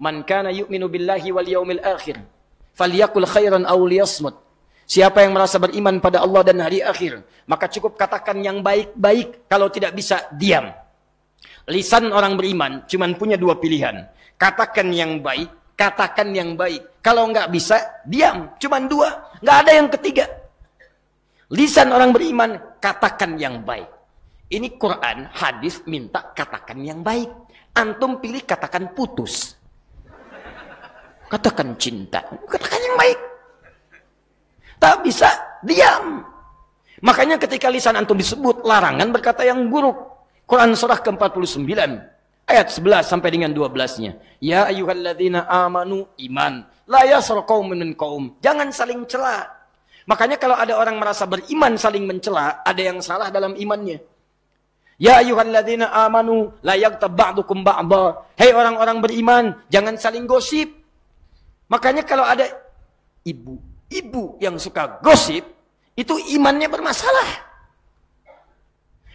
Man kana yu'minu billahi wal yaumil akhir falyakul khairan aw liyasmut. Siapa yang merasa beriman pada Allah dan hari akhir, maka cukup katakan yang baik-baik kalau tidak bisa diam. Lisan orang beriman cuma punya dua pilihan. Katakan yang baik, katakan yang baik. Kalau nggak bisa, diam. Cuma dua, nggak ada yang ketiga. Lisan orang beriman, katakan yang baik. Ini Quran, hadis minta katakan yang baik. Antum pilih katakan putus. Katakan cinta. Katakan yang baik. Tak bisa diam. Makanya ketika lisan antum disebut larangan berkata yang buruk. Quran surah ke-49 ayat 11 sampai dengan 12-nya. Ya ayyuhalladzina amanu iman la yasra qaumun min qaum. Jangan saling cela. Makanya kalau ada orang merasa beriman saling mencela, ada yang salah dalam imannya. Ya ayyuhalladzina amanu layak yaghtab ba'dukum ba'dha. Hei orang-orang beriman, jangan saling gosip. Makanya kalau ada ibu-ibu yang suka gosip, itu imannya bermasalah.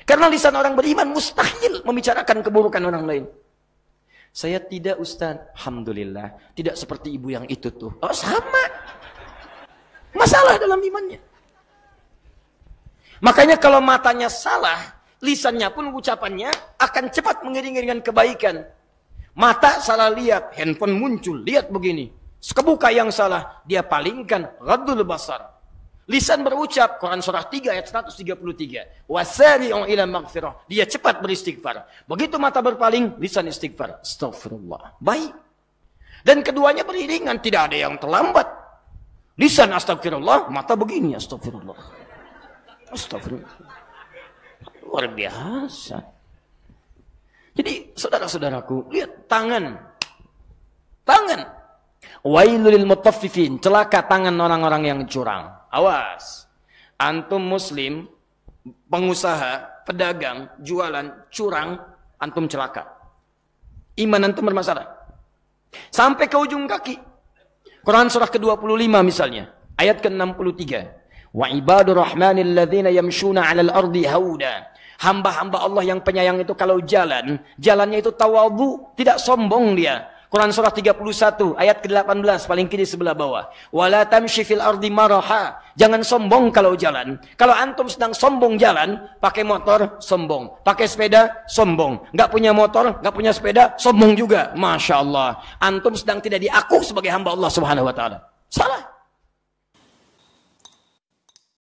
Karena lisan orang beriman mustahil membicarakan keburukan orang lain. Saya tidak Ustaz. Alhamdulillah. Tidak seperti ibu yang itu tuh. Oh sama. Masalah dalam imannya. Makanya kalau matanya salah, lisannya pun ucapannya akan cepat mengiring-iringan kebaikan. Mata salah lihat, handphone muncul, lihat begini. Kebuka yang salah, dia palingkan radul basar. Lisan berucap, Quran surah 3 ayat 133. Wasari'u ila maghfirah. Dia cepat beristighfar. Begitu mata berpaling, lisan istighfar. Astagfirullah. Baik. Dan keduanya beriringan, tidak ada yang terlambat. Lisan astagfirullah, mata begini astagfirullah. Astagfirullah. Luar biasa. Jadi saudara-saudaraku, lihat tangan. Tangan Wailulil mutaffifin, celaka tangan orang-orang yang curang. Awas. Antum muslim, pengusaha, pedagang, jualan, curang, antum celaka. Iman antum bermasalah. Sampai ke ujung kaki. Quran surah ke-25 misalnya, ayat ke-63. Wa ibadur rahmanil ladzina yamshuna 'alal ardi hauda. Hamba-hamba Allah yang penyayang itu kalau jalan, jalannya itu tawadhu, tidak sombong dia. Quran surah 31 ayat ke-18 paling kiri sebelah bawah. Wala tamshi fil ardi maraha. Jangan sombong kalau jalan. Kalau antum sedang sombong jalan, pakai motor sombong, pakai sepeda sombong. Nggak punya motor, nggak punya sepeda sombong juga. Masya Allah. Antum sedang tidak diaku sebagai hamba Allah Subhanahu wa taala. Salah.